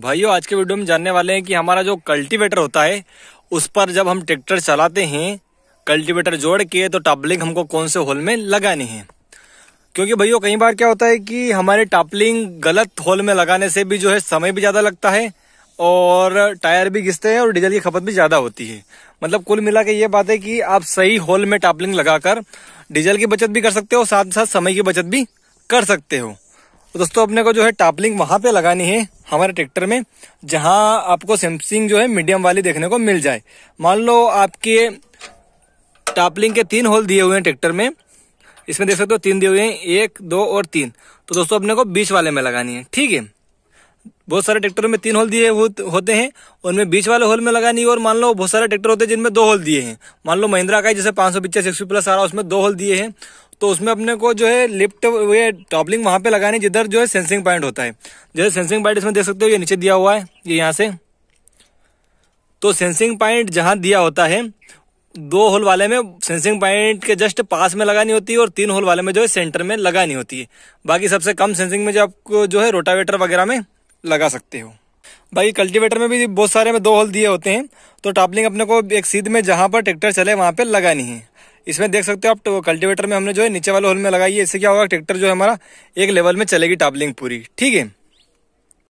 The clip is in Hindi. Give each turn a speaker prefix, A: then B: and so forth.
A: भाइयों आज के वीडियो में जानने वाले हैं कि हमारा जो कल्टीवेटर होता है उस पर जब हम ट्रैक्टर चलाते हैं कल्टीवेटर जोड़ के तो टापलिंग हमको कौन से होल में लगानी है क्योंकि भैया कई बार क्या होता है कि हमारे टापलिंग गलत होल में लगाने से भी जो है समय भी ज़्यादा लगता है और टायर भी घिसते हैं और डीजल की खपत भी ज़्यादा होती है मतलब कुल मिला के ये बात है कि आप सही होल में टापलिंग लगाकर डीजल की बचत भी कर सकते हो साथ साथ समय की बचत भी कर सकते हो तो दोस्तों अपने को जो है टापलिंग वहां पे लगानी है हमारे ट्रैक्टर में जहां आपको सैमसंग जो है मीडियम वाली देखने को मिल जाए मान लो आपके टापलिंग के तीन होल दिए हुए हैं ट्रैक्टर में इसमें देख सकते हो तीन दिए हुए हैं एक दो और तीन तो दोस्तों अपने को बीच वाले में लगानी है ठीक है बहुत सारे ट्रैक्टरों में तीन होल दिए होते हैं उनमें बीच वाले होल में लगानी है और मान लो बहुत सारे ट्रैक्टर होते हैं जिनमें दो होल दिए हैं मान लो महिंद्रा का जैसे पांच सौ पिक्चर सिक्स प्लस आ रहा है उसमें दो होल दिए हैं तो उसमें अपने को जो है लिफ्ट ये टॉपलिंग वहां पे लगानी जिधर जो है सेंसिंग पॉइंट होता है जो है सेंसिंग पॉइंट इसमें देख सकते हो ये नीचे दिया हुआ है ये यहाँ से तो सेंसिंग पॉइंट जहां दिया होता है दो होल वाले में सेंसिंग पॉइंट के जस्ट पास में लगानी होती है और तीन होल वाले में जो है सेंटर में लगानी होती है बाकी सबसे कम सेंसिंग में जो आपको जो है रोटावेटर वगैरह में लगा सकते हो बाकी कल्टीवेटर में भी बहुत सारे में दो होल दिए होते हैं तो टॉपलिंग अपने को एक सीध में जहाँ पर ट्रैक्टर चले वहां पर लगानी है इसमें देख सकते हो आप कल्टीवेटर तो में हमने जो है नीचे वाले होल में लगाई है इससे क्या होगा ट्रैक्टर जो है हमारा एक लेवल में चलेगी टापलिंग पूरी ठीक है